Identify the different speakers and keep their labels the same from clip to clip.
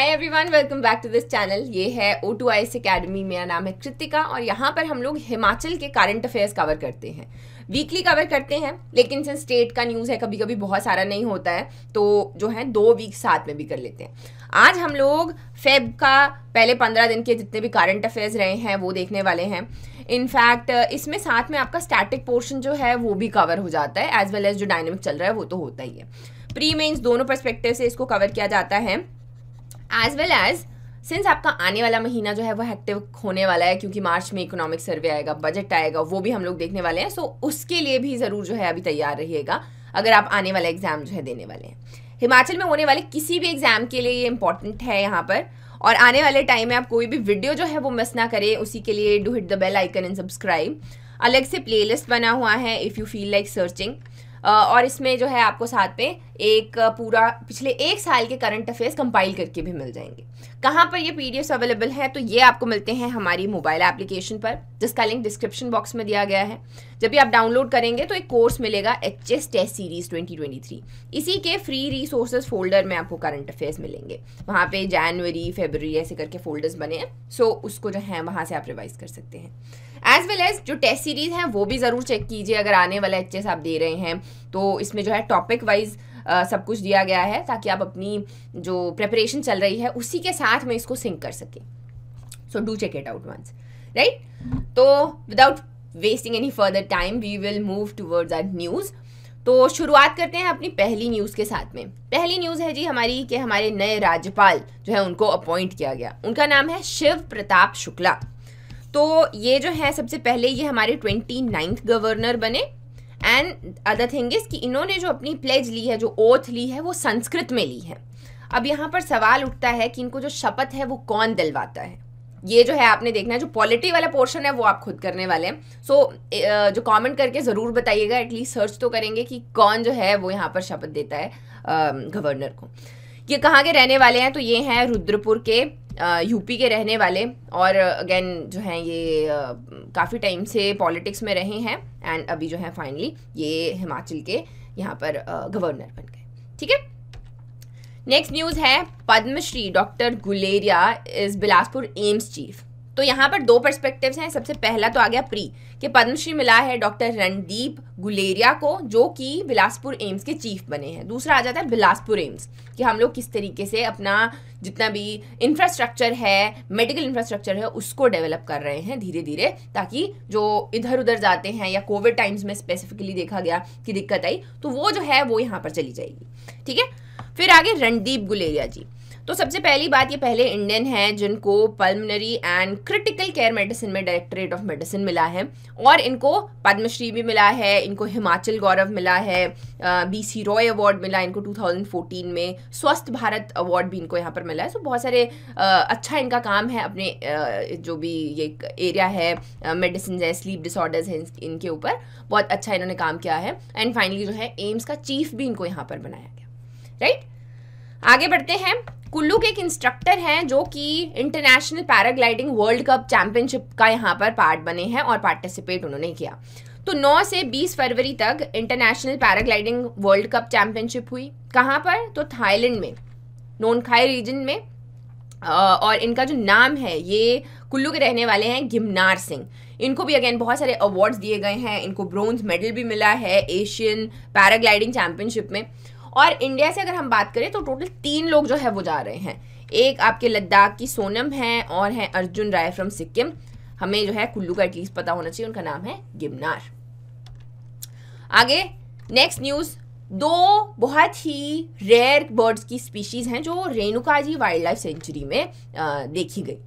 Speaker 1: Hi everyone welcome back to this channel ये है O two I S academy मेरा नाम है कृतिका और यहाँ पर हम लोग हिमाचल के करंट अफेयर्स कवर करते हैं वीकली कवर करते हैं लेकिन सिंस स्टेट का न्यूज़ है कभी कभी बहुत सारा नहीं होता है तो जो है दो वीक साथ में भी कर लेते हैं आज हम लोग फेब का पहले पंद्रह दिन के जितने भी करंट अफेयर्स रहे हैं वो देखने वाले हैं इनफैक्ट इसमें साथ में आपका स्टैटिक पोर्शन जो है वो भी कवर हो जाता है एज वेल एज जो डायनेमिक चल रहा है वो तो होता ही है प्री मेन्स दोनों परस्पेक्टिव से इसको कवर किया जाता है एज वेल एज सिंस आपका आने वाला महीना जो है वो एक्टिव होने वाला है क्योंकि मार्च में इकोनॉमिक सर्वे आएगा बजट आएगा वो भी हम लोग देखने वाले हैं सो so, उसके लिए भी ज़रूर जो है अभी तैयार रहिएगा अगर आप आने वाला एग्ज़ाम जो है देने वाले हैं हिमाचल में होने वाले किसी भी एग्ज़ाम के लिए ये इंपॉर्टेंट है यहाँ पर और आने वाले टाइम में आप कोई भी वीडियो जो है वो मिस ना करें उसी के लिए do hit the bell icon and subscribe अलग से प्लेलिस्ट बना हुआ है if you feel like searching और इसमें जो है आपको साथ में एक पूरा पिछले एक साल के करंट अफेयर्स कंपाइल करके भी मिल जाएंगे कहाँ पर ये पी अवेलेबल हैं तो ये आपको मिलते हैं हमारी मोबाइल एप्लीकेशन पर जिसका लिंक डिस्क्रिप्शन बॉक्स में दिया गया है जब भी आप डाउनलोड करेंगे तो एक कोर्स मिलेगा एच एस टेस्ट सीरीज 2023 इसी के फ्री रिसोर्सेज फोल्डर में आपको करंट अफेयर्स मिलेंगे वहाँ पे जनवरी फेबररी ऐसे करके फोल्डर्स बने हैं सो उसको जो है वहाँ से आप रिवाइज कर सकते हैं एज वेल एज जो टेस्ट सीरीज़ हैं वो भी ज़रूर चेक कीजिए अगर आने वाला एच आप दे रहे हैं तो इसमें जो है टॉपिक वाइज सब कुछ दिया गया है ताकि आप अपनी जो प्रेपरेशन चल रही है उसी के साथ में इसको सिंक कर सकें so do check it out once right तो without wasting any further time we will move towards our news तो शुरुआत करते हैं अपनी पहली न्यूज़ के साथ में पहली न्यूज़ है जी हमारी कि हमारे नए राज्यपाल जो है उनको अपॉइंट किया गया उनका नाम है शिव प्रताप शुक्ला तो ये जो है सबसे पहले ये हमारे ट्वेंटी नाइन्थ गवर्नर बने एंड अदर थिंग इज कि इन्होंने जो अपनी प्लेज ली है जो ओथ ली है वो संस्कृत में ली है अब यहाँ पर सवाल उठता है कि इनको जो शपथ है वो कौन दिलवाता है ये जो है आपने देखना है जो पॉलिटी वाला पोर्शन है वो आप खुद करने वाले हैं सो so, जो कमेंट करके ज़रूर बताइएगा एटलीस्ट सर्च तो करेंगे कि कौन जो है वो यहाँ पर शपथ देता है गवर्नर को ये कहाँ के रहने वाले हैं तो ये हैं रुद्रपुर के यूपी के रहने वाले और अगेन जो हैं ये काफ़ी टाइम से पॉलिटिक्स में रहे हैं एंड अभी जो है फाइनली ये हिमाचल के यहाँ पर गवर्नर बन गए ठीक है नेक्स्ट न्यूज़ है Padma Shri doctor Guleria is Bilaspur AIIMS chief तो यहाँ पर दो पर्सपेक्टिव्स हैं सबसे पहला तो आ गया प्री कि पद्मश्री मिला है डॉक्टर रणदीप गुलेरिया को जो कि बिलासपुर एम्स के चीफ बने हैं दूसरा आ जाता है बिलासपुर एम्स कि हम लोग किस तरीके से अपना जितना भी इंफ्रास्ट्रक्चर है मेडिकल इंफ्रास्ट्रक्चर है उसको डेवलप कर रहे हैं धीरे धीरे ताकि जो इधर उधर जाते हैं या कोविड टाइम्स में स्पेसिफिकली देखा गया कि दिक्कत आई तो वो जो है वो यहाँ पर चली जाएगी ठीक है फिर आगे रणदीप गुलेरिया जी तो सबसे पहली बात ये पहले इंडियन हैं जिनको pulmonary and critical care medicine में डायरेक्टरेट ऑफ मेडिसिन मिला है और इनको पद्मश्री भी मिला है इनको हिमाचल गौरव मिला है बी सी रॉय अवार्ड मिला इनको 2014 में स्वस्थ भारत अवार्ड भी इनको यहाँ पर मिला है सो बहुत सारे आ, अच्छा इनका काम है अपने आ, जो भी ये एरिया है मेडिसिन है स्लीप डिसऑर्डर्स हैं इनके ऊपर बहुत अच्छा इन्होंने काम किया है एंड फाइनली जो है एम्स का चीफ भी इनको यहाँ पर बनाया गया राइट आगे बढ़ते हैं कुल्लू के एक इंस्ट्रक्टर हैं जो कि international paragliding world cup championship का यहाँ पर पार्ट बने हैं और पार्टिसिपेट उन्होंने किया तो 9 से 20 फरवरी तक international paragliding world cup championship हुई कहाँ पर तो थाईलैंड में नोनखाई रीजन में और इनका जो नाम है ये कुल्लू के रहने वाले हैं गिमनार सिंह इनको भी अगेन बहुत सारे अवार्ड्स दिए गए हैं इनको ब्रोंज मेडल भी मिला है एशियन पैराग्लाइडिंग चैम्पियनशिप में और इंडिया से अगर हम बात करें तो टोटल तीन लोग जो है वो जा रहे हैं एक आपके लद्दाख की सोनम है और हैं अर्जुन राय फ्रॉम सिक्किम हमें जो है कुल्लू का एटलीस्ट पता होना चाहिए उनका नाम है गिमनार आगे नेक्स्ट न्यूज़ दो बहुत ही रेयर बर्ड्स की स्पीशीज़ हैं जो रेणुकाजी वाइल्ड लाइफ सेंचुरी में आ, देखी गई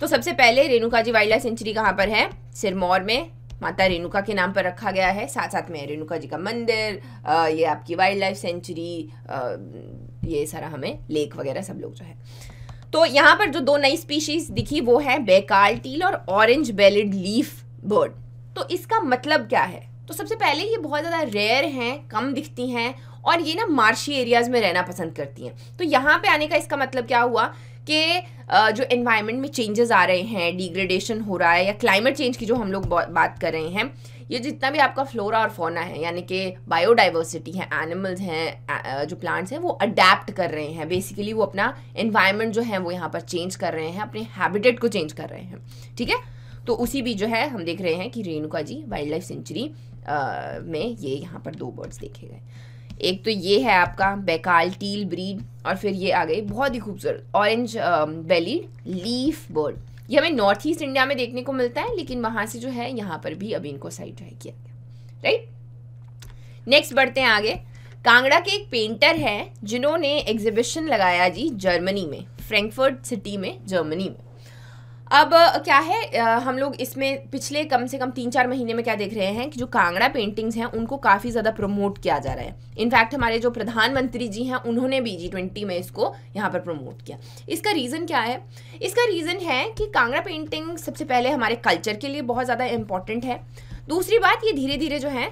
Speaker 1: तो सबसे पहले रेणुकाजी वाइल्ड लाइफ सेंचुरी कहाँ पर है सिरमौर में माता रेणुका के नाम पर रखा गया है साथ साथ में रेणुका जी का मंदिर ये आपकी वाइल्ड लाइफ सेंचुरी ये सारा हमें लेक वगैरह सब लोग जो है तो यहाँ पर जो दो नई स्पीशीज दिखी वो है बेकाल टील और ऑरेंज बेलिड लीफ बर्ड तो इसका मतलब क्या है तो सबसे पहले ये बहुत ज़्यादा रेयर हैं कम दिखती हैं और ये ना मार्शी एरियाज में रहना पसंद करती हैं तो यहाँ पे आने का इसका मतलब क्या हुआ कि जो एनवायरनमेंट में चेंजेस आ रहे हैं डिग्रेडेशन हो रहा है या क्लाइमेट चेंज की जो हम लोग बात कर रहे हैं ये जितना भी आपका फ्लोरा और फोना है यानी कि बायोडाइवर्सिटी है एनिमल्स हैं जो प्लांट्स हैं वो अडेप्ट कर रहे हैं बेसिकली वो अपना एनवायरनमेंट जो है वो यहाँ पर चेंज कर रहे हैं अपने हैबिटेट को चेंज कर रहे हैं ठीक है तो उसी भी जो है हम देख रहे हैं कि Renuka ji wild life sanctuary में ये यहाँ पर दो बर्ड्स देखे गए एक तो ये है आपका बेकाल टील ब्रीड और फिर ये आ गई बहुत ही खूबसूरत ऑरेंज बेली लीफ बर्ड ये हमें नॉर्थ ईस्ट इंडिया में देखने को मिलता है लेकिन वहाँ से जो है यहाँ पर भी अभी इनको साइड ट्राई किया गया राइट नेक्स्ट बढ़ते हैं आगे कांगड़ा के एक पेंटर हैं जिन्होंने एग्जिबिशन लगाया जी जर्मनी में फ्रैंकफर्ट सिटी में जर्मनी में अब क्या है हम लोग इसमें पिछले कम से कम तीन चार महीने में क्या देख रहे हैं कि जो कांगड़ा पेंटिंग्स हैं उनको काफ़ी ज़्यादा प्रमोट किया जा रहा है इनफैक्ट हमारे जो प्रधानमंत्री जी हैं उन्होंने भी जी ट्वेंटी में इसको यहाँ पर प्रमोट किया इसका रीज़न क्या है इसका रीज़न है कि कांगड़ा पेंटिंग सबसे पहले हमारे कल्चर के लिए बहुत ज़्यादा इंपॉर्टेंट है दूसरी बात ये धीरे धीरे जो है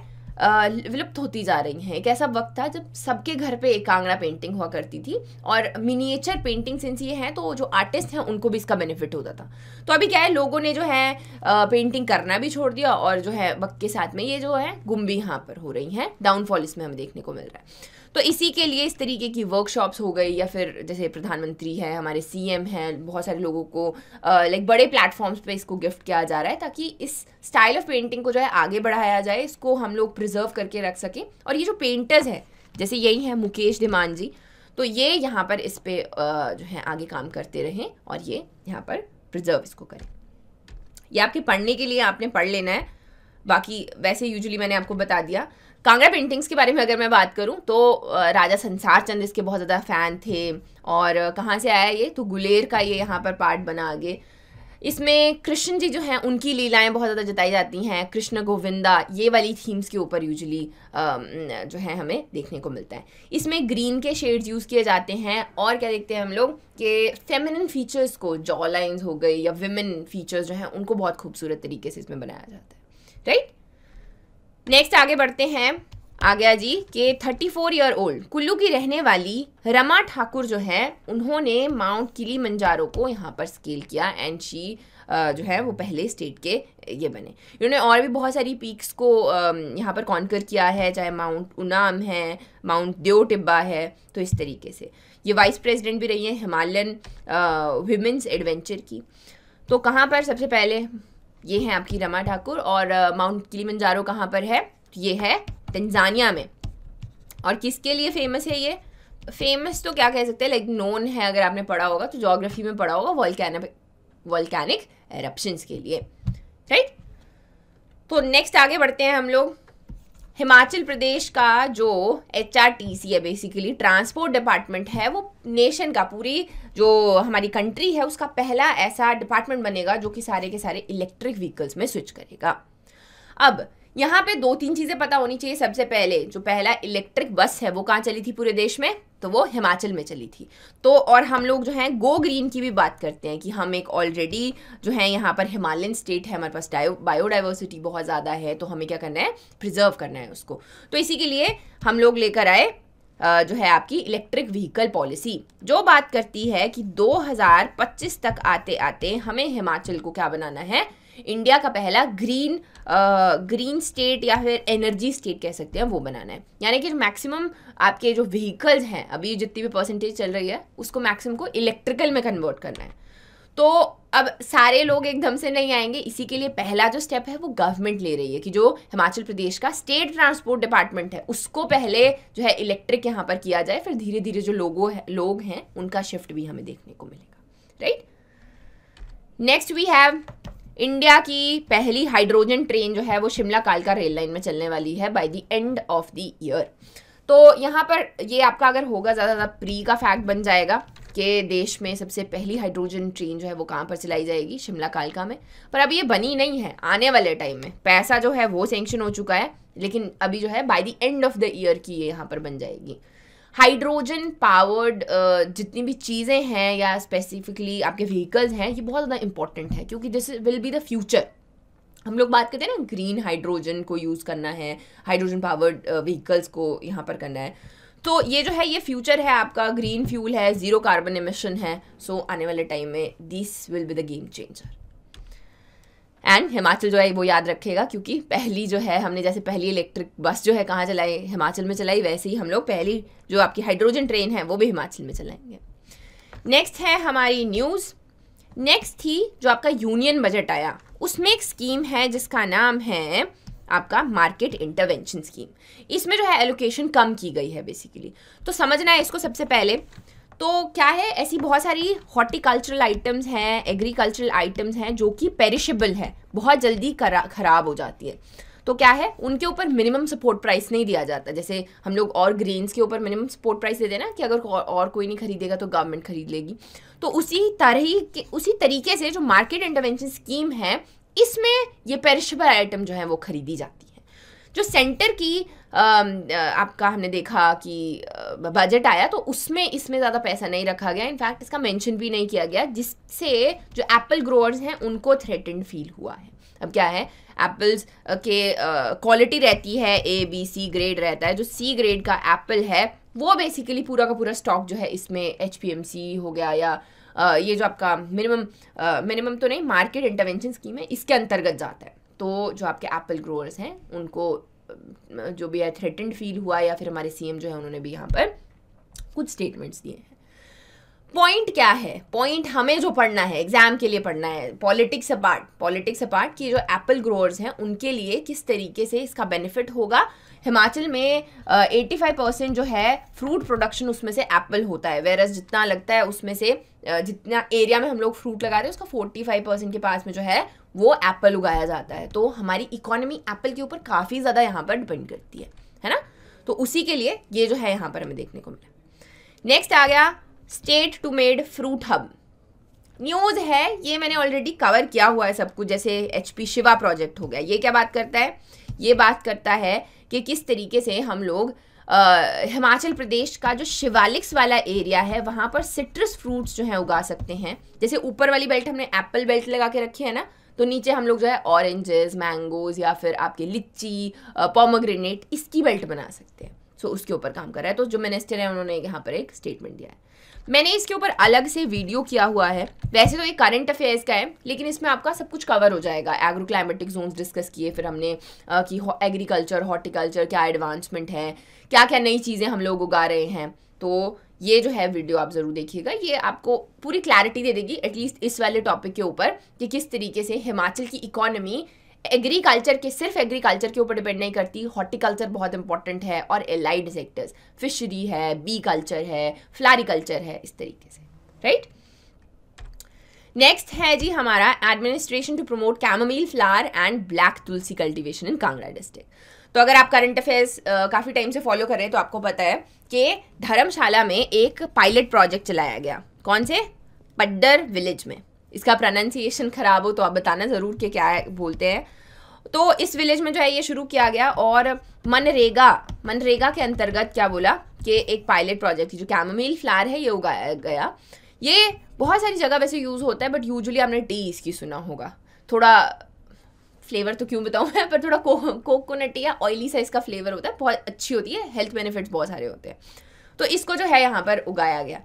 Speaker 1: विलुप्त होती जा रही हैं एक ऐसा वक्त था जब सबके घर पे कांगड़ा पेंटिंग हुआ करती थी और मिनिएचर पेंटिंग सिंस ये हैं तो जो आर्टिस्ट हैं उनको भी इसका बेनिफिट होता था तो अभी क्या है लोगों ने जो है पेंटिंग करना भी छोड़ दिया और जो है वक्त के साथ में ये जो है गुम भी यहाँ पर हो रही हैं डाउनफॉल इसमें हमें देखने को मिल रहा है तो इसी के लिए इस तरीके की वर्कशॉप्स हो गई या फिर जैसे प्रधानमंत्री है हमारे सीएम हैं बहुत सारे लोगों को लाइक बड़े प्लेटफॉर्म्स पे इसको गिफ्ट किया जा रहा है ताकि इस स्टाइल ऑफ पेंटिंग को जो है आगे बढ़ाया जाए इसको हम लोग प्रिजर्व करके रख सकें और ये जो पेंटर्स हैं जैसे यही हैं मुकेश धीमान जी तो ये यहाँ पर इस पर जो है आगे काम करते रहें और ये यहाँ पर प्रिजर्व इसको करें ये आपके पढ़ने के लिए आपने पढ़ लेना है बाकी वैसे यूजुअली मैंने आपको बता दिया कांगड़ा पेंटिंग्स के बारे में अगर मैं बात करूं तो राजा संसार चंद इसके बहुत ज़्यादा फ़ैन थे और कहाँ से आया ये तो गुलेर का ये यहाँ पर पार्ट बना आगे इसमें कृष्ण जी जो हैं उनकी लीलाएं बहुत ज़्यादा जताई जाती हैं कृष्ण गोविंदा ये वाली थीम्स के ऊपर यूजली जो है हमें देखने को मिलता है इसमें ग्रीन के शेड्स यूज़ किए जाते हैं और क्या देखते हैं हम लोग कि फेमिनिन फीचर्स को जॉ लाइन्स हो गई या विमेन फीचर्स जो हैं उनको बहुत खूबसूरत तरीके से इसमें बनाया जाता है राइट नेक्स्ट आगे बढ़ते हैं आ गया जी के 34 ईयर ओल्ड कुल्लू की रहने वाली रमा ठाकुर जो है उन्होंने माउंट किली मंजारो को यहाँ पर स्केल किया एंड शी जो है वो पहले स्टेट के ये बने इन्होंने और भी बहुत सारी पीक्स को यहाँ पर कॉन्कर किया है चाहे माउंट उनाम है माउंट देव टिब्बा है तो इस तरीके से ये वाइस प्रेसिडेंट भी रही हैं हिमालयन वीमेंस एडवेंचर की तो कहाँ पर सबसे पहले ये हैं आपकी रमा ठाकुर और माउंट किलीमंजारो कहाँ पर है तो ये है तंजानिया में और किसके लिए फेमस है ये फेमस तो क्या कह सकते हैं लाइक नोन है अगर आपने पढ़ा होगा तो जोग्राफी में पढ़ा होगा वॉलकैनिक वॉल्कैनिक एरप्शंस के लिए राइट तो नेक्स्ट आगे बढ़ते हैं हम लोग हिमाचल प्रदेश का जो एच आर टी सी है बेसिकली ट्रांसपोर्ट डिपार्टमेंट है वो नेशन का पूरी जो हमारी कंट्री है उसका पहला ऐसा डिपार्टमेंट बनेगा जो कि सारे के सारे इलेक्ट्रिक व्हीकल्स में स्विच करेगा अब यहाँ पे दो तीन चीज़ें पता होनी चाहिए सबसे पहले जो पहला इलेक्ट्रिक बस है वो कहाँ चली थी पूरे देश में तो वो हिमाचल में चली थी तो और हम लोग जो हैं गो ग्रीन की भी बात करते हैं कि हम एक ऑलरेडी जो है यहाँ पर हिमालयन स्टेट है हमारे पास बायोडाइवर्सिटी बहुत ज़्यादा है तो हमें क्या करना है प्रिजर्व करना है उसको तो इसी के लिए हम लोग लेकर आए जो है आपकी इलेक्ट्रिक व्हीकल पॉलिसी जो बात करती है कि 2025 तक आते आते हमें हिमाचल को क्या बनाना है इंडिया का पहला ग्रीन ग्रीन स्टेट या फिर एनर्जी स्टेट कह सकते हैं वो बनाना है यानी कि मैक्सिमम आपके जो व्हीकल्स हैं अभी जितनी भी परसेंटेज चल रही है उसको मैक्सिमम को इलेक्ट्रिकल में कन्वर्ट करना है तो अब सारे लोग एकदम से नहीं आएंगे इसी के लिए पहला जो स्टेप है वो गवर्नमेंट ले रही है कि जो हिमाचल प्रदेश का स्टेट ट्रांसपोर्ट डिपार्टमेंट है उसको पहले जो है इलेक्ट्रिक यहाँ पर किया जाए फिर धीरे धीरे जो लोगों है लोग हैं उनका शिफ्ट भी हमें देखने को मिलेगा right next we have India की पहली हाइड्रोजन ट्रेन जो है वो शिमला कालका रेल लाइन में चलने वाली है by the end of the year तो यहाँ पर ये आपका अगर होगा ज़्यादा ज़्यादा प्री का फैक्ट बन जाएगा कि देश में सबसे पहली हाइड्रोजन ट्रेन जो है वो कहाँ पर चलाई जाएगी शिमला कालका में पर अभी ये बनी नहीं है आने वाले टाइम में पैसा जो है वो सेंक्शन हो चुका है लेकिन अभी जो है by the end of the year की ये यहाँ पर बन जाएगी हाइड्रोजन पावर्ड uh, जितनी भी चीज़ें हैं या स्पेसिफिकली आपके व्हीकल्स हैं ये बहुत ज़्यादा इंपॉर्टेंट है क्योंकि this will be the future हम लोग बात करते हैं ना ग्रीन हाइड्रोजन को यूज़ करना है हाइड्रोजन पावर्ड व्हीकल्स को यहाँ पर करना है तो ये जो है ये फ्यूचर है आपका ग्रीन फ्यूल है ज़ीरो कार्बन एमिशन है सो so, आने वाले टाइम में this will be the game changer and Himachal जो है वो याद रखेगा क्योंकि पहली जो है हमने जैसे पहली इलेक्ट्रिक बस जो है कहाँ चलाई हिमाचल में चलाई वैसे ही हम लोग पहली जो आपकी हाइड्रोजन ट्रेन है वो भी हिमाचल में चलाएंगे नेक्स्ट है हमारी न्यूज़ नेक्स्ट थी जो आपका यूनियन बजट आया उसमें एक स्कीम है जिसका नाम है आपका मार्केट इंटरवेंशन स्कीम इसमें जो है एलोकेशन कम की गई है बेसिकली तो समझना है इसको सबसे पहले तो क्या है ऐसी बहुत सारी हॉर्टिकल्चरल आइटम्स हैं एग्रीकल्चरल आइटम्स हैं जो कि पेरिशेबल है बहुत जल्दी खराब हो जाती है तो क्या है उनके ऊपर मिनिमम सपोर्ट प्राइस नहीं दिया जाता जैसे हम लोग और ग्रेन्स के ऊपर मिनिमम सपोर्ट प्राइस दे देना कि अगर और कोई नहीं खरीदेगा तो गवर्नमेंट खरीद लेगी तो उसी तरह उसी तरीके से जो मार्केट इंटरवेंशन स्कीम है इसमें ये पेरिशेबल आइटम जो है वो खरीदी जाती है जो सेंटर की आपका हमने देखा कि बजट आया तो उसमें इसमें ज़्यादा पैसा नहीं रखा गया इनफैक्ट इसका मेंशन भी नहीं किया गया जिससे जो एप्पल ग्रोअर्स हैं उनको थ्रेटन फील हुआ है अब क्या है एप्पल्स के क्वालिटी रहती है ए बी सी ग्रेड रहता है जो सी ग्रेड का एप्पल है वो बेसिकली पूरा का पूरा स्टॉक जो है इसमें एच हो गया या आ, ये जो आपका मिनिमम मिनिमम तो नहीं मार्केट इंटरवेंशन स्कीम है इसके अंतर्गत जाता है तो जो आपके एप्पल ग्रोअर्स हैं उनको जो भी है थ्रेटेंड फील हुआ या फिर हमारे सीएम जो है उन्होंने भी यहाँ पर कुछ स्टेटमेंट्स दिए हैं पॉइंट क्या है पॉइंट हमें जो पढ़ना है एग्जाम के लिए पढ़ना है पॉलिटिक्स अपार्ट पॉलिटिक्स अपार्ट कि जो एप्पल ग्रोअर्स हैं उनके लिए किस तरीके से इसका बेनिफिट होगा हिमाचल में एट्टी फाइव परसेंट जो है फ्रूट प्रोडक्शन उसमें से एप्पल होता है वेरस जितना लगता है उसमें से जितना एरिया में हम लोग फ्रूट लगा रहे हैं उसका फोर्टी फाइव परसेंट के पास में जो है वो एप्पल उगाया जाता है तो हमारी इकोनॉमी एप्पल के ऊपर काफ़ी ज़्यादा यहाँ पर डिपेंड करती है है ना तो उसी के लिए ये जो है यहाँ पर हमें देखने को मिला नेक्स्ट आ गया state to made fruit hub news है ये मैंने ऑलरेडी कवर किया हुआ है सब कुछ जैसे एच शिवा प्रोजेक्ट हो गया ये क्या बात करता है ये बात करता है कि किस तरीके से हम लोग हिमाचल प्रदेश का जो शिवालिक्स वाला एरिया है वहाँ पर सिट्रस फ्रूट्स जो हैं उगा सकते हैं जैसे ऊपर वाली बेल्ट हमने एप्पल बेल्ट लगा के रखी है ना तो नीचे हम लोग जो है ऑरेंजेस मैंगोज या फिर आपके लिच्ची पॉमोग्रेनेट इसकी बेल्ट बना सकते हैं सो so, उसके ऊपर काम कर रहा है तो जो मिनिस्टर है उन्होंने यहाँ पर एक स्टेटमेंट दिया है मैंने इसके ऊपर अलग से वीडियो किया हुआ है वैसे तो ये करंट अफेयर्स का है लेकिन इसमें आपका सब कुछ कवर हो जाएगा एग्रो क्लाइमेटिक जोन्स डिस्कस किए फिर हमने आ, कि एग्रीकल्चर हॉर्टिकल्चर क्या एडवांसमेंट है क्या क्या नई चीज़ें हम लोग उगा रहे हैं तो ये जो है वीडियो आप ज़रूर देखिएगा ये आपको पूरी क्लैरिटी दे देगी एटलीस्ट इस वाले टॉपिक के ऊपर कि किस तरीके से हिमाचल की इकोनॉमी एग्रीकल्चर के सिर्फ एग्रीकल्चर के ऊपर डिपेंड नहीं करती हॉर्टिकल्चर बहुत इंपॉर्टेंट है और एलाइड सेक्टर्स फिशरी है बी कल्चर है फ्लारीकल्चर है इस तरीके से राइट right? नेक्स्ट है जी हमारा administration to promote chamomile flower and black tulsi cultivation in Kangra district तो अगर आप करंट अफेयर्स काफ़ी टाइम से फॉलो कर रहे हैं तो आपको पता है कि धर्मशाला में एक पायलट प्रोजेक्ट चलाया गया कौन से पड्डर विलेज में इसका प्रोनाउंसिएशन ख़राब हो तो आप बताना ज़रूर कि क्या बोलते हैं तो इस विलेज में जो है ये शुरू किया गया और मनरेगा मनरेगा के अंतर्गत क्या बोला कि एक पायलट प्रोजेक्ट जो कैमोमील फ्लावर है ये उगाया गया ये बहुत सारी जगह वैसे यूज़ होता है बट यूजुअली आपने टी इसकी सुना होगा थोड़ा फ्लेवर तो क्यों बताऊँ मैं पर थोड़ा को, कोकोनट या ऑयली सा इसका फ्लेवर होता है बहुत अच्छी होती है हेल्थ बेनिफिट्स बहुत सारे होते हैं तो इसको जो है यहाँ पर उगाया गया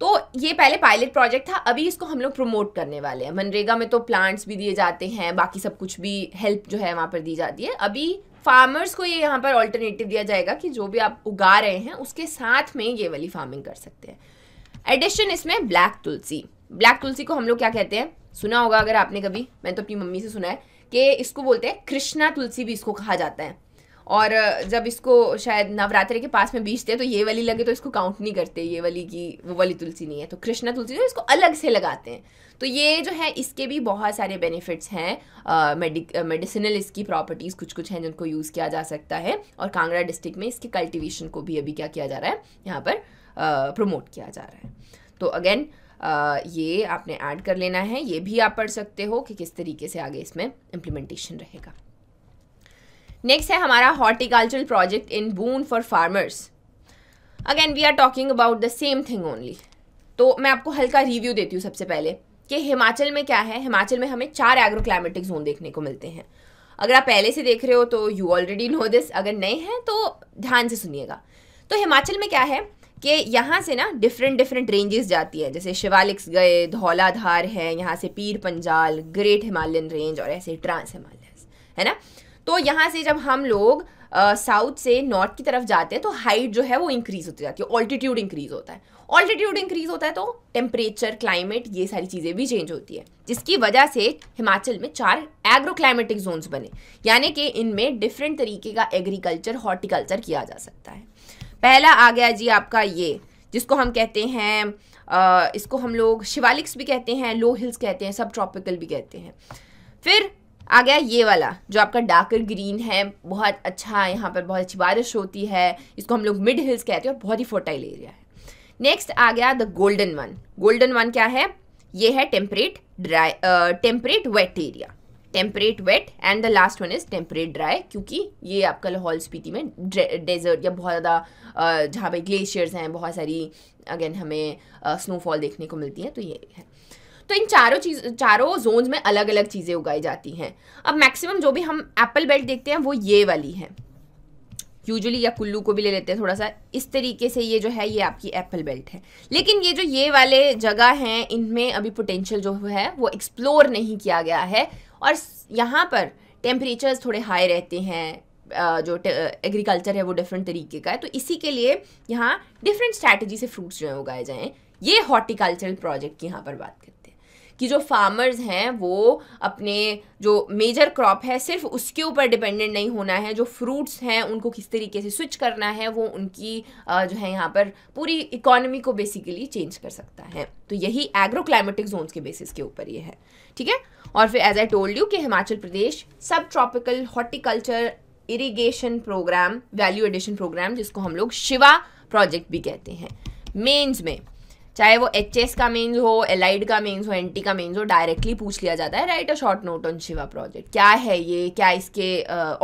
Speaker 1: तो ये पहले पायलट प्रोजेक्ट था अभी इसको हम लोग प्रमोट करने वाले हैं मनरेगा में तो प्लांट्स भी दिए जाते हैं बाकी सब कुछ भी हेल्प जो है वहाँ पर दी जाती है अभी फार्मर्स को ये यहाँ पर ऑल्टरनेटिव दिया जाएगा कि जो भी आप उगा रहे हैं उसके साथ में ये वाली फार्मिंग कर सकते हैं एडिशन इसमें ब्लैक तुलसी ब्लैक तुलसी को हम लोग क्या कहते हैं सुना होगा अगर आपने कभी मैंने तो अपनी मम्मी से सुना है कि इसको बोलते हैं कृष्णा तुलसी भी इसको कहा जाता है और जब इसको शायद नवरात्रि के पास में बीजते हैं तो ये वाली लगे तो इसको काउंट नहीं करते ये वाली की वो वाली तुलसी नहीं है तो कृष्णा तुलसी जो इसको अलग से लगाते हैं तो ये जो है इसके भी बहुत सारे बेनिफिट्स हैं मेडिसिनल इसकी प्रॉपर्टीज़ कुछ कुछ हैं जिनको यूज़ किया जा सकता है और कांगड़ा डिस्ट्रिक्ट में इसके कल्टिवेशन को भी अभी क्या किया जा रहा है यहाँ पर प्रमोट किया जा रहा है तो अगेन ये आपने ऐड कर लेना है ये भी आप पढ़ सकते हो कि किस तरीके से आगे इसमें इम्प्लीमेंटेशन रहेगा नेक्स्ट है हमारा horticultural project in boon for farmers again we are talking about the same thing only तो मैं आपको हल्का रिव्यू देती हूँ सबसे पहले कि हिमाचल में क्या है हिमाचल में हमें चार एग्रो क्लाइमेटिक जोन देखने को मिलते हैं अगर आप पहले से देख रहे हो तो यू ऑलरेडी नो दिस अगर नए हैं तो ध्यान से सुनिएगा तो हिमाचल में क्या है कि यहाँ से ना डिफरेंट डिफरेंट रेंजेस जाती हैं जैसे शिवालिक्स गए धौलाधार है यहाँ से पीर पंजाल ग्रेट हिमालयन रेंज और ऐसे ट्रांस हिमालय है ना तो यहाँ से जब हम लोग साउथ से नॉर्थ की तरफ जाते हैं तो हाइट जो है वो इंक्रीज होती जाती है ऑल्टीट्यूड इंक्रीज होता है ऑल्टीट्यूड इंक्रीज होता है तो टेम्परेचर क्लाइमेट ये सारी चीज़ें भी चेंज होती है जिसकी वजह से हिमाचल में चार एग्रो क्लाइमेटिक जोन्स बने यानी कि इनमें डिफरेंट तरीके का एग्रीकल्चर हॉर्टिकल्चर किया जा सकता है पहला आ गया जी आपका ये जिसको हम कहते हैं इसको हम लोग शिवालिक्स भी कहते हैं लो हिल्स कहते हैं सब ट्रॉपिकल भी कहते हैं फिर आ गया ये वाला जो आपका डार्कर ग्रीन है बहुत अच्छा यहाँ पर बहुत अच्छी बारिश होती है इसको हम लोग मिड हिल्स कहते हैं और बहुत ही फोर्टाइल एरिया है नेक्स्ट आ गया the golden one golden one क्या है ये है temperate dry temperate wet area temperate wet and the last one is temperate dry क्योंकि ये आपका लाहौल स्पीति में डेजर्ट या बहुत ज़्यादा जहाँ पे ग्लेशियर्स हैं बहुत सारी अगेन हमें स्नोफॉल देखने को मिलती है तो ये है तो इन चारों चीज चारों जोन में अलग अलग चीज़ें उगाई जाती हैं अब मैक्सिमम जो भी हम एप्पल बेल्ट देखते हैं वो ये वाली है यूजुअली या कुल्लू को भी ले लेते हैं थोड़ा सा इस तरीके से ये जो है ये आपकी एप्पल बेल्ट है लेकिन ये जो ये वाले जगह हैं इनमें अभी पोटेंशियल जो है वो एक्सप्लोर नहीं किया गया है और यहाँ पर टेम्परेचर्स थोड़े हाई रहते हैं जो एग्रीकल्चर है वो डिफरेंट तरीके का है तो इसी के लिए यहाँ डिफरेंट स्ट्रैटेजी से फ्रूट्स जो है उगाए जाएँ ये हॉर्टिकल्चरल प्रोजेक्ट की यहाँ पर बात करते हैं कि जो फार्मर्स हैं वो अपने जो मेजर क्रॉप है सिर्फ उसके ऊपर डिपेंडेंट नहीं होना है जो फ्रूट्स हैं उनको किस तरीके से स्विच करना है वो उनकी जो है यहाँ पर पूरी इकोनॉमी को बेसिकली चेंज कर सकता है तो यही एग्रो क्लाइमेटिक जोन्स के बेसिस के ऊपर ये है ठीक है और फिर एज आई टोल्ड यू कि Himachal Pradesh subtropical horticulture irrigation program value addition program जिसको हम लोग शिवा प्रोजेक्ट भी कहते हैं मेन्स में चाहे वो एच एस का मीन्स हो एलाइड का मीन्स हो एन का मीन्स हो डायरेक्टली पूछ लिया जाता है right a short note on Shiva project क्या है ये क्या इसके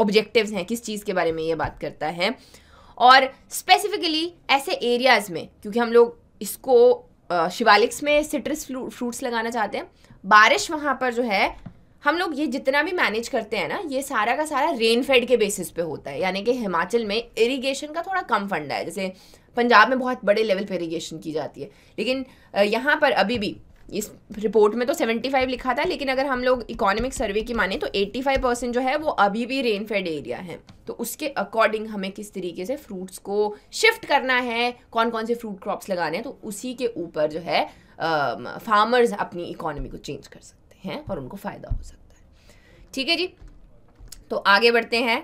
Speaker 1: ऑब्जेक्टिव्स uh, हैं किस चीज़ के बारे में ये बात करता है और स्पेसिफिकली ऐसे एरियाज़ में क्योंकि हम लोग इसको uh, शिवालिक्स में सिट्रस फ्रूट्स लगाना चाहते हैं बारिश वहाँ पर जो है हम लोग ये जितना भी मैनेज करते हैं ना ये सारा का सारा रेनफेड के बेसिस पे होता है यानी कि हिमाचल में इरिगेशन का थोड़ा कम फंड है जैसे पंजाब में बहुत बड़े लेवल पर इरीगेशन की जाती है लेकिन यहाँ पर अभी भी इस रिपोर्ट में तो 75 लिखा था लेकिन अगर हम लोग इकोनॉमिक सर्वे की माने तो 85 परसेंट जो है वो अभी भी रेनफेड एरिया है तो उसके अकॉर्डिंग हमें किस तरीके से फ्रूट्स को शिफ्ट करना है कौन कौन से फ्रूट क्रॉप्स लगाने हैं तो उसी के ऊपर जो है फार्मर्स अपनी इकोनॉमी को चेंज कर सकते हैं और उनको फ़ायदा हो सकता है ठीक है जी तो आगे बढ़ते हैं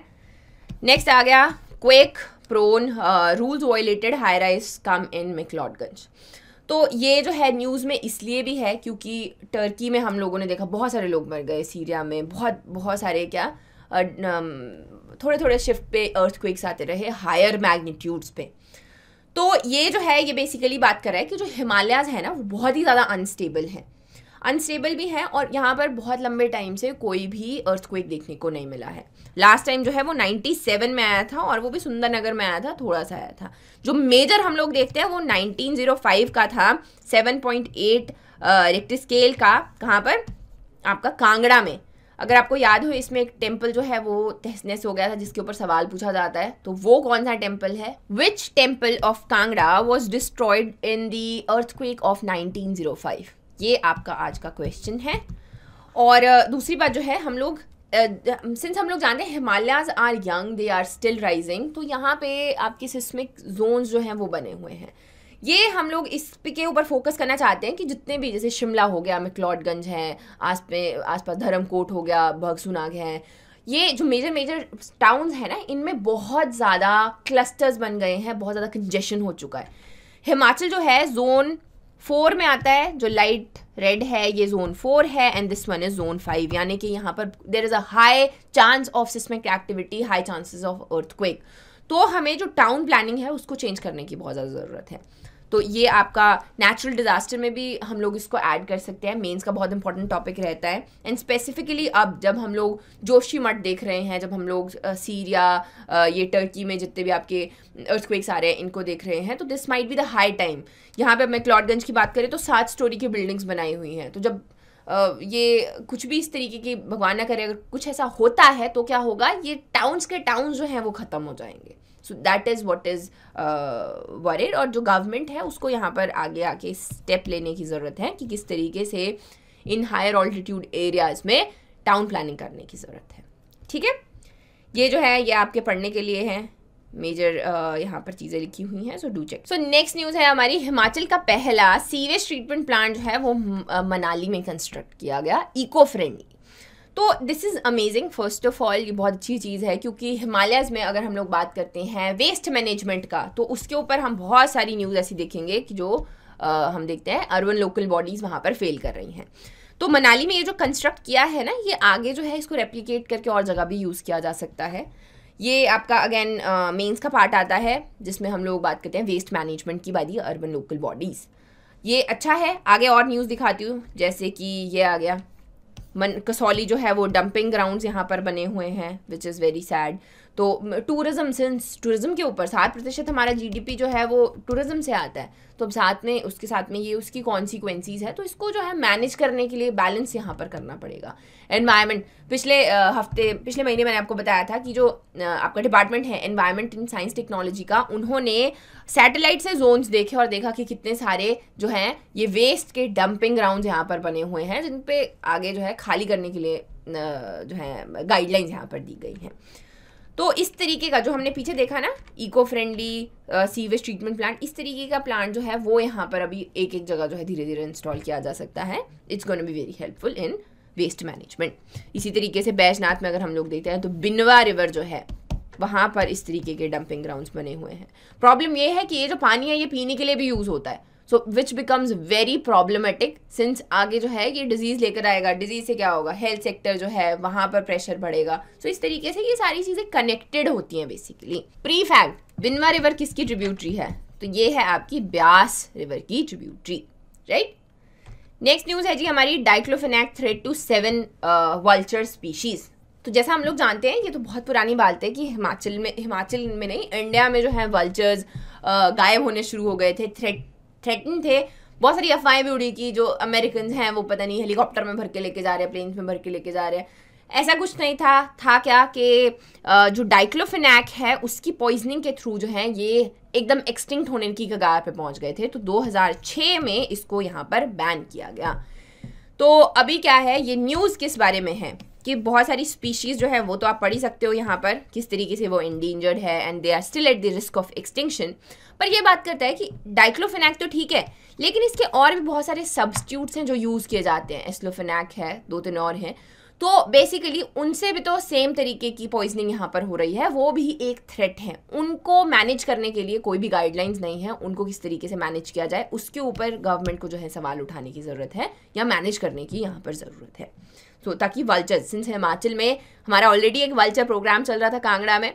Speaker 1: नेक्स्ट आ गया quake prone uh, rules violated high rise come in तो ये जो है न्यूज़ में इसलिए भी है क्योंकि टर्की में हम लोगों ने देखा बहुत सारे लोग मर गए सीरिया में बहुत बहुत सारे क्या थोड़े थोड़े शिफ्ट पे क्वेक्स आते रहे हायर मैग्नीट्यूड्स पे तो ये जो है ये बेसिकली बात कर रहा है कि जो हिमालयाज है ना वो बहुत ही ज़्यादा अनस्टेबल हैं अनस्टेबल भी है और यहाँ पर बहुत लंबे टाइम से कोई भी अर्थक्वेक देखने को नहीं मिला है लास्ट टाइम जो है वो 97 में आया था और वो भी सुंदरनगर में आया था थोड़ा सा आया था जो मेजर हम लोग देखते हैं वो 1905 का था 7.8 रिक्टर स्केल का कहाँ पर आपका कांगड़ा में अगर आपको याद हो इसमें एक टेम्पल जो है वो तहसनेस हो गया था जिसके ऊपर सवाल पूछा जाता है तो वो कौन सा टेम्पल है which temple of Kangra was destroyed in the earthquake of nineteen ये आपका आज का क्वेश्चन है और दूसरी बात जो है हम लोग सिंस uh, हम लोग जानते हैं Himalayas are young they are still rising तो यहाँ पे आपके सिस्मिक जोन्स जो हैं वो बने हुए हैं ये हम लोग इस के ऊपर फोकस करना चाहते हैं कि जितने भी जैसे शिमला हो गया मिकलॉडगंज है आस पे आस पास धर्मकोट हो गया भगसुनाग है ये जो मेजर मेजर टाउन्स हैं ना इनमें बहुत ज़्यादा क्लस्टर्स बन गए हैं बहुत ज़्यादा कंजेशन हो चुका है हिमाचल जो है जोन फोर में आता है जो लाइट रेड है ये जोन फोर है and this one is zone five यानी कि यहाँ पर there is a high chance of seismic activity high chances of earth तो हमें जो टाउन प्लानिंग है उसको चेंज करने की बहुत ज़्यादा ज़रूरत है तो ये आपका नेचुरल डिज़ास्टर में भी हम लोग इसको ऐड कर सकते हैं मेंस का बहुत इंपॉर्टेंट टॉपिक रहता है एंड स्पेसिफिकली अब जब हम लोग जोशी मठ देख रहे हैं जब हम लोग सीरिया ये टर्की में जितने भी आपके अर्थक्वेक्स आ रहे हैं इनको देख रहे हैं तो this might be the high time यहाँ पर मैं क्लॉडगंज की बात करें तो सात स्टोरी की बिल्डिंग्स बनाई हुई हैं तो जब Uh, ये कुछ भी इस तरीके की भगवान ना करे अगर कुछ ऐसा होता है तो क्या होगा ये टाउन्स के टाउन्स जो हैं वो ख़त्म हो जाएंगे so that is what is worried और जो गवर्नमेंट है उसको यहाँ पर आगे आके स्टेप लेने की ज़रूरत है कि किस तरीके से इन हायर ऑल्टीट्यूड एरियाज़ में टाउन प्लानिंग करने की ज़रूरत है ठीक है ये जो है ये आपके पढ़ने के लिए है मेजर uh, यहाँ पर चीज़ें लिखी हुई हैं so do check so next news है हमारी हिमाचल का पहला सीवेज ट्रीटमेंट प्लांट जो है वो uh, मनाली में कंस्ट्रक्ट किया गया इको फ्रेंडली तो this is amazing first of all ये बहुत अच्छी चीज़ है क्योंकि हिमालयस में अगर हम लोग बात करते हैं वेस्ट मैनेजमेंट का तो उसके ऊपर हम बहुत सारी न्यूज़ ऐसी देखेंगे कि जो आ, हम देखते हैं अर्बन लोकल बॉडीज़ वहाँ पर फेल कर रही हैं तो मनाली में ये जो कंस्ट्रक्ट किया है ना ये आगे जो है इसको रेप्लीकेट करके और जगह भी यूज़ किया जा सकता है ये आपका अगेन मेंस का पार्ट आता है जिसमें हम लोग बात करते हैं वेस्ट मैनेजमेंट की बारी अर्बन लोकल बॉडीज़ ये अच्छा है आगे और न्यूज़ दिखाती हूँ जैसे कि ये आ गया मन कसौली जो है वो डंपिंग ग्राउंड्स यहाँ पर बने हुए हैं विच इज़ वेरी सैड तो टूरिज़्म सिंस टूरिज़्म के ऊपर सात प्रतिशत हमारा जीडीपी जो है वो टूरिज़्म से आता है तो अब साथ में उसके साथ में ये उसकी कॉन्सिक्वेंसीज है तो इसको जो है मैनेज करने के लिए बैलेंस यहाँ पर करना पड़ेगा एनवायरमेंट पिछले हफ्ते पिछले महीने मैंने आपको बताया था कि जो आपका डिपार्टमेंट है एनवायरमेंट इन साइंस टेक्नोलॉजी का उन्होंने सैटेलाइट से जोन्स देखे और देखा कि कितने सारे जो हैं ये वेस्ट के डंपिंग ग्राउंड यहाँ पर बने हुए हैं जिन पे आगे जो है खाली करने के लिए जो है गाइडलाइंस यहाँ पर दी गई हैं तो इस तरीके का जो हमने पीछे देखा ना eco friendly sewage treatment plant इस तरीके का प्लांट जो है वो यहाँ पर अभी एक एक जगह जो है धीरे धीरे इंस्टॉल किया जा सकता है it's gonna be very helpful in waste management इसी तरीके से बैजनाथ में अगर हम लोग देखते हैं तो बिनवा रिवर जो है वहाँ पर इस तरीके के डंपिंग ग्राउंड्स बने हुए हैं प्रॉब्लम ये है कि ये जो पानी है ये पीने के लिए भी यूज़ होता है so which becomes very problematic since आगे जो है ये डिजीज़ लेकर आएगा डिजीज़ से क्या होगा हेल्थ सेक्टर जो है वहां पर प्रेशर बढ़ेगा सो so, इस तरीके से ये सारी चीज़ें कनेक्टेड होती हैं basically pre fact Binwa river किसकी ट्रिब्यूटरी है तो ये है आपकी ब्यास रिवर की ट्रिब्यूटरी राइट नेक्स्ट न्यूज़ है जी हमारी diclofenac threat to seven vulture species तो जैसा हम लोग जानते हैं ये तो बहुत पुरानी बात है कि हिमाचल में हिमाचल में नहीं इंडिया में जो है वल्चर्स uh, गायब होने शुरू हो गए थे थ्रेट थ्रेटन थे बहुत सारी अफवाहें भी उड़ी कि जो अमेरिकन हैं वो पता नहीं हेलीकॉप्टर में भर के लेके जा रहे हैं प्लेन्स में भर के लेके जा रहे हैं ऐसा कुछ नहीं था था क्या कि जो डाइक्लोफिनैक है उसकी पॉइजनिंग के थ्रू जो है ये एकदम एक्सटिंक्ट होने की कगार पे पहुंच गए थे तो 2006 में इसको यहाँ पर बैन किया गया तो अभी क्या है ये न्यूज़ किस बारे में है कि बहुत सारी स्पीशीज़ जो है वो तो आप पढ़ ही सकते हो यहाँ पर किस तरीके से वो इंडेंजर्ड है and they are still at the risk of extinction पर ये बात करता है कि डाइक्लोफिनैक तो ठीक है लेकिन इसके और भी बहुत सारे सब्सट्यूट्स हैं जो यूज़ किए जाते हैं एस्लोफिनैक है दो तीन और हैं तो बेसिकली उनसे भी तो सेम तरीके की पॉइजनिंग यहाँ पर हो रही है वो भी एक थ्रेट है उनको मैनेज करने के लिए कोई भी गाइडलाइंस नहीं है उनको किस तरीके से मैनेज किया जाए उसके ऊपर गवर्नमेंट को जो है सवाल उठाने की ज़रूरत है या मैनेज करने की यहाँ पर ज़रूरत है तो ताकि वल्चर सिंस हिमाचल में हमारा ऑलरेडी एक वल्चर प्रोग्राम चल रहा था कांगड़ा में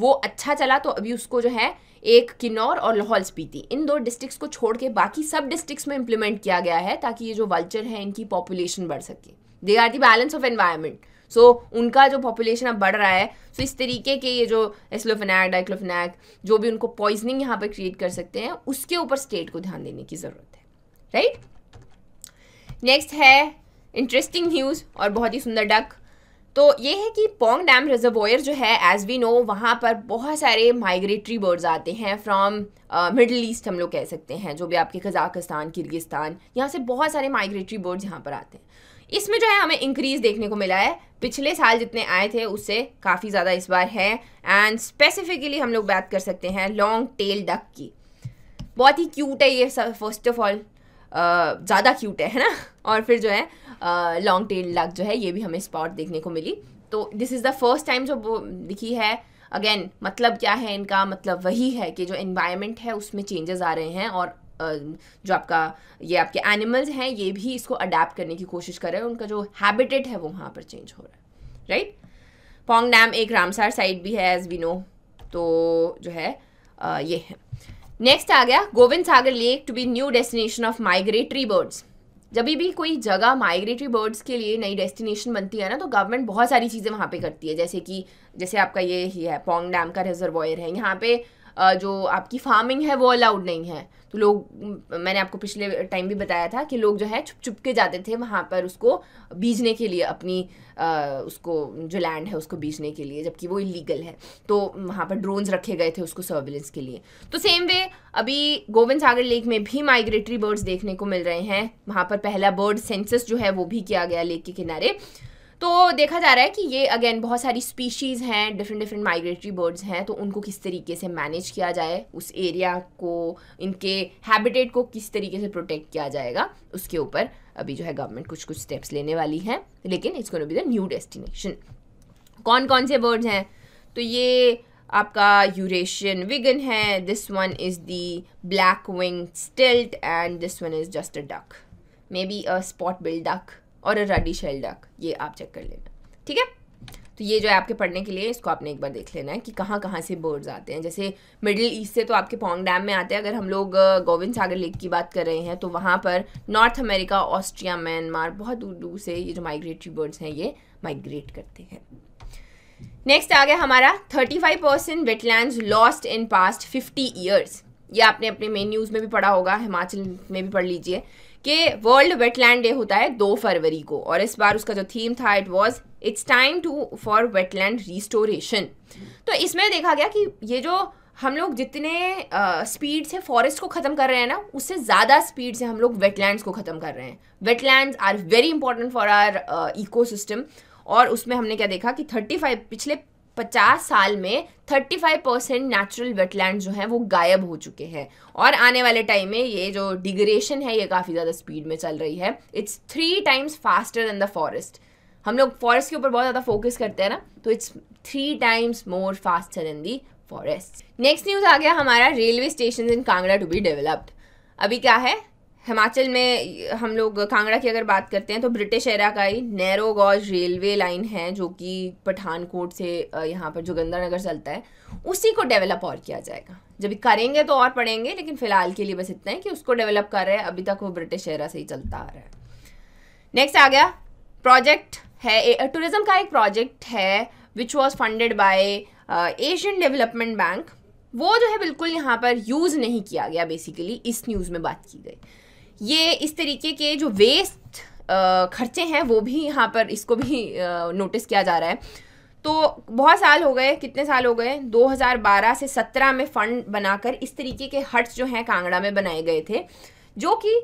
Speaker 1: वो अच्छा चला तो अभी उसको जो है एक किन्नौर और लाहौल स्पीति इन दो डिस्ट्रिक्ट को छोड़ के बाकी सब डिस्ट्रिक्स में इम्प्लीमेंट किया गया है ताकि ये जो वल्चर है इनकी पॉपुलेशन बढ़ सके they are the balance of environment so so, उनका जो पॉपुलेशन अब बढ़ रहा है सो so इस तरीके के ये जो एस्लोफेनैक डाइक्लोफेनैक जो भी उनको पॉइजनिंग यहाँ पर क्रिएट कर सकते हैं उसके ऊपर स्टेट को ध्यान देने की ज़रूरत है राइट right? नेक्स्ट है इंटरेस्टिंग न्यूज़ और बहुत ही सुंदर डक तो ये है कि पोंग डैम रिजर्वोयर जो है एज़ वी नो वहाँ पर बहुत सारे माइग्रेटरी बर्ड्स आते हैं फ्रॉम मिडल ईस्ट हम लोग कह सकते हैं जो भी आपके कजाकिस्तान किर्गिस्तान यहाँ से बहुत सारे माइग्रेटरी बर्ड्स यहाँ पर आते हैं इसमें जो है हमें इंक्रीज़ देखने को मिला है पिछले साल जितने आए थे उससे काफ़ी ज़्यादा इस बार है एंड स्पेसिफिकली हम लोग बात कर सकते हैं लॉन्ग टेल डक की बहुत ही क्यूट है ये फर्स्ट ऑफ ऑल ज़्यादा क्यूट है है ना और फिर जो है लॉन्ग टेल लग जो है ये भी हमें स्पॉट देखने को मिली तो this is the first time जो दिखी है अगेन मतलब क्या है इनका मतलब वही है कि जो इन्वायरमेंट है उसमें चेंजेस आ रहे हैं और जो आपका ये आपके एनिमल्स हैं ये भी इसको अडेप्ट करने की कोशिश कर रहे हैं उनका जो हैबिटेट है वो वहाँ पर चेंज हो रहा है राइट पोंग डैम एक रामसार साइट भी है एज वी नो तो जो है ये है नेक्स्ट आ गया Gobind Sagar lake to be new destination of migratory birds जब भी कोई जगह माइग्रेटरी बर्ड्स के लिए नई डेस्टिनेशन बनती है ना तो गवर्नमेंट बहुत सारी चीज़ें वहाँ पे करती है जैसे कि जैसे आपका ये ही है पोंग डैम का रिजर्वॉयर है यहाँ पे जो आपकी फार्मिंग है वो अलाउड नहीं है तो लोग मैंने आपको पिछले टाइम भी बताया था कि लोग जो है छुप छुप के जाते थे वहाँ पर उसको बीजने के लिए अपनी आ, उसको जो लैंड है उसको बीजने के लिए जबकि वो इलीगल है तो वहाँ पर ड्रोन्स रखे गए थे उसको सर्विलेंस के लिए तो सेम वे अभी गोविंद सागर लेक में भी माइग्रेटरी बर्ड्स देखने को मिल रहे हैं वहाँ पर पहला बर्ड सेंसस जो है वो भी किया गया लेक के किनारे तो देखा जा रहा है कि ये अगेन बहुत सारी स्पीशीज़ हैं डिफरेंट डिफरेंट माइग्रेटरी बर्ड्स हैं तो उनको किस तरीके से मैनेज किया जाए उस एरिया को इनके हैबिटेट को किस तरीके से प्रोटेक्ट किया जाएगा उसके ऊपर अभी जो है गवर्नमेंट कुछ कुछ स्टेप्स लेने वाली है लेकिन it's going be the new destination कौन कौन से बर्ड्स हैं तो ये आपका यूरेशियन विगन है this one is the black wing stilt and this one is just a duck may be a spot billed duck और अ रडी शेल डक ये आप चेक कर लेना ठीक है तो ये जो है आपके पढ़ने के लिए इसको आपने एक बार देख लेना है कि कहाँ कहाँ से बर्ड्स आते हैं जैसे मिडिल ईस्ट से तो आपके पोंग डैम में आते हैं अगर हम लोग गोविंद सागर लेक की बात कर रहे हैं तो वहाँ पर नॉर्थ अमेरिका ऑस्ट्रिया म्यांमार बहुत दूर दूर से ये जो माइग्रेटरी बर्ड्स हैं ये माइग्रेट करते हैं नेक्स्ट आ गया हमारा thirty five percent wetland lost in past fifty years ये आपने अपने मेन न्यूज़ में भी पढ़ा होगा हिमाचल में भी पढ़ लीजिए कि वर्ल्ड वेटलैंड डे होता है दो फरवरी को और इस बार उसका जो थीम था it was it's time to for wetland restoration तो इसमें देखा गया कि ये जो हम लोग जितने स्पीड से फॉरेस्ट को ख़त्म कर रहे हैं ना उससे ज़्यादा स्पीड से हम लोग वेटलैंड्स को ख़त्म कर रहे हैं wetlands are very important for our ecosystem और उसमें हमने क्या देखा कि 35 पिछले पचास साल में thirty five percent natural wetland जो हैं वो गायब हो चुके हैं और आने वाले टाइम में ये जो डिग्रेशन है ये काफ़ी ज़्यादा स्पीड में चल रही है it's three times faster than the forest हम लोग फॉरेस्ट के ऊपर बहुत ज़्यादा फोकस करते हैं ना तो it's three times more faster than the forest next news आ गया हमारा railway station in Kangra to be developed अभी क्या है हिमाचल में हम लोग कांगड़ा की अगर बात करते हैं तो ब्रिटिश एरा का ही नैरो गॉज रेलवे लाइन है जो कि पठानकोट से यहाँ पर जोगंदर नगर चलता है उसी को डेवलप और किया जाएगा जब करेंगे तो और पढ़ेंगे लेकिन फ़िलहाल के लिए बस इतना है कि उसको डेवलप कर रहे हैं अभी तक वो ब्रिटिश एरा से ही चलता आ रहा है नेक्स्ट आ गया प्रोजेक्ट है टूरिज़्म का एक प्रोजेक्ट है which was funded by Asian development bank वो जो है बिल्कुल यहाँ पर यूज़ नहीं किया गया बेसिकली इस न्यूज़ में बात की गई ये इस तरीके के जो वेस्ट खर्चे हैं वो भी यहाँ पर इसको भी नोटिस किया जा रहा है तो बहुत साल हो गए कितने साल हो गए 2012 से 17 में फंड बनाकर इस तरीके के हट्स जो हैं कांगड़ा में बनाए गए थे जो कि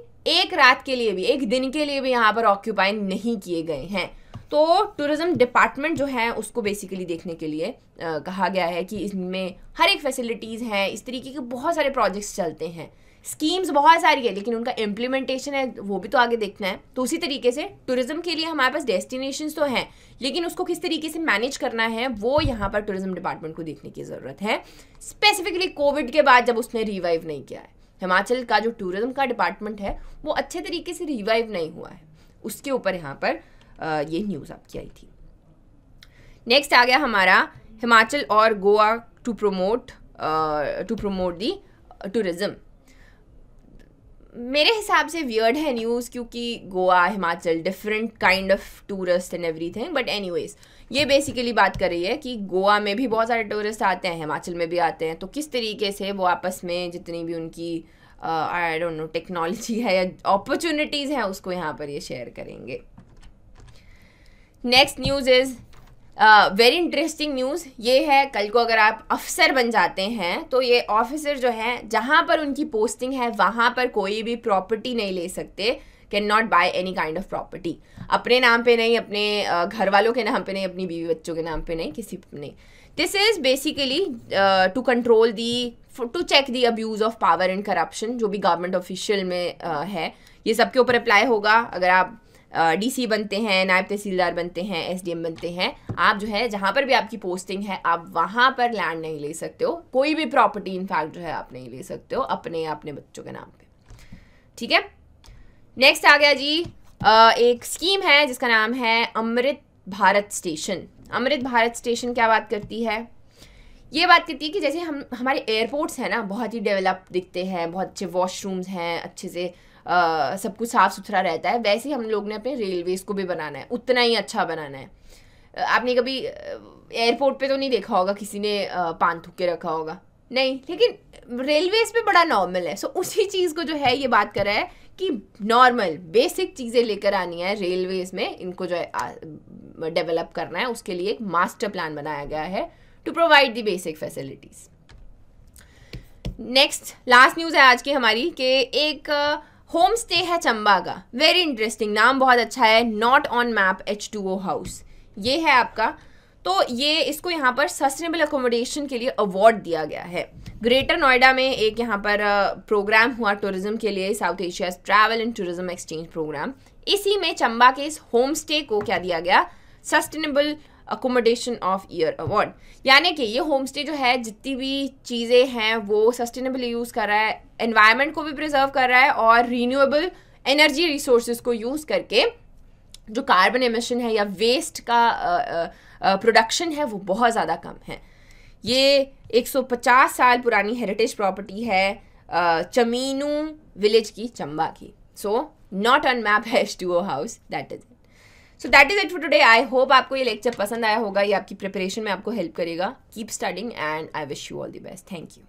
Speaker 1: एक रात के लिए भी एक दिन के लिए भी यहाँ पर ऑक्यूपाई नहीं किए गए हैं तो टूरिज़्म डिपार्टमेंट जो है उसको बेसिकली देखने के लिए आ, कहा गया है कि इसमें हर एक फैसिलिटीज़ हैं इस तरीके के बहुत सारे प्रोजेक्ट्स चलते हैं स्कीम्स बहुत सारी है लेकिन उनका इम्प्लीमेंटेशन है वो भी तो आगे देखना है तो उसी तरीके से टूरिज्म के लिए हमारे पास डेस्टिनेशन तो हैं लेकिन उसको किस तरीके से मैनेज करना है वो यहाँ पर टूरिज्म डिपार्टमेंट को देखने की ज़रूरत है स्पेसिफिकली कोविड के बाद जब उसने रिवाइव नहीं किया है हिमाचल का जो टूरिज्म का डिपार्टमेंट है वो अच्छे तरीके से रिवाइव नहीं हुआ है उसके ऊपर यहाँ पर ये न्यूज़ आपकी आई थी नेक्स्ट आ गया हमारा हिमाचल और Goa to promote to promote the tourism मेरे हिसाब से वियर्ड है न्यूज़ क्योंकि Goa Himachal different kind of tourist and everything but वेज ये बेसिकली बात कर रही है कि गोवा में भी बहुत सारे टूरिस्ट आते हैं हिमाचल में भी आते हैं तो किस तरीके से वो आपस में जितनी भी उनकी आई डोंट नो टेक्नोलॉजी है या अपॉर्चुनिटीज़ हैं उसको यहाँ पर ये शेयर करेंगे next news is very interesting news ये है कल को अगर आप अफसर बन जाते हैं तो ये ऑफिसर जो है जहाँ पर उनकी पोस्टिंग है वहाँ पर कोई भी प्रॉपर्टी नहीं ले सकते cannot buy any kind of property अपने नाम पे नहीं अपने घर वालों के नाम पे नहीं अपनी बीवी बच्चों के नाम पे नहीं किसी पर नहीं this is basically to control the to check the abuse of power and corruption जो भी गवर्नमेंट ऑफिशियल में uh, है ये सबके ऊपर अप्लाई होगा अगर आप डीसी बनते हैं नायब तहसीलदार बनते हैं एसडीएम बनते हैं आप जो है जहाँ पर भी आपकी पोस्टिंग है आप वहाँ पर लैंड नहीं ले सकते हो कोई भी प्रॉपर्टी इनफैक्ट जो है आप नहीं ले सकते हो अपने अपने बच्चों के नाम पे ठीक है नेक्स्ट आ गया जी एक स्कीम है जिसका नाम है अमृत भारत स्टेशन अमृत भारत स्टेशन क्या बात करती है ये बात करती है कि जैसे हम हमारे एयरपोर्ट्स हैं ना बहुत ही डेवलप दिखते हैं बहुत अच्छे वॉशरूम्स हैं अच्छे से आ, सब कुछ साफ़ सुथरा रहता है वैसे ही हम लोग ने अपने रेलवेज़ को भी बनाना है उतना ही अच्छा बनाना है आपने कभी एयरपोर्ट पे तो नहीं देखा होगा किसी ने पान थूक के रखा होगा नहीं लेकिन रेलवेज पे बड़ा नॉर्मल है सो उसी चीज़ को जो है ये बात कर रहा है कि नॉर्मल बेसिक चीज़ें लेकर आनी है रेलवेज में इनको जो है डेवलप करना है उसके लिए एक मास्टर प्लान बनाया गया है to provide the basic facilities next last news है आज की हमारी कि एक uh, होम स्टे है चंबा का वेरी इंटरेस्टिंग नाम बहुत अच्छा है not on map H two O house ये है आपका तो ये इसको यहाँ पर सस्टेनेबल अकोमोडेशन के लिए अवार्ड दिया गया है ग्रेटर नोएडा में एक यहाँ पर प्रोग्राम हुआ टूरिज्म के लिए south Asia travel and tourism exchange programme इसी में चंबा के इस होम स्टे को क्या दिया गया sustainable accommodation of year award यानी कि ये होम स्टे जो है जितनी भी चीज़ें हैं वो सस्टेनेबली यूज़ कर रहा है एनवायरमेंट को भी प्रिजर्व कर रहा है और रीन्यूएबल एनर्जी रिसोर्स को यूज़ करके जो कार्बन एमिशन है या वेस्ट का प्रोडक्शन है वो बहुत ज़्यादा कम है ये 150 साल पुरानी हेरिटेज प्रॉपर्टी है चमीनू विलेज की चंबा की so not on map H two O house that is so that is it for today I hope आपको ये लेक्चर पसंद आया होगा ये आपकी प्रिपरेशन में आपको हेल्प करेगा keep studying and I wish you all the best thank you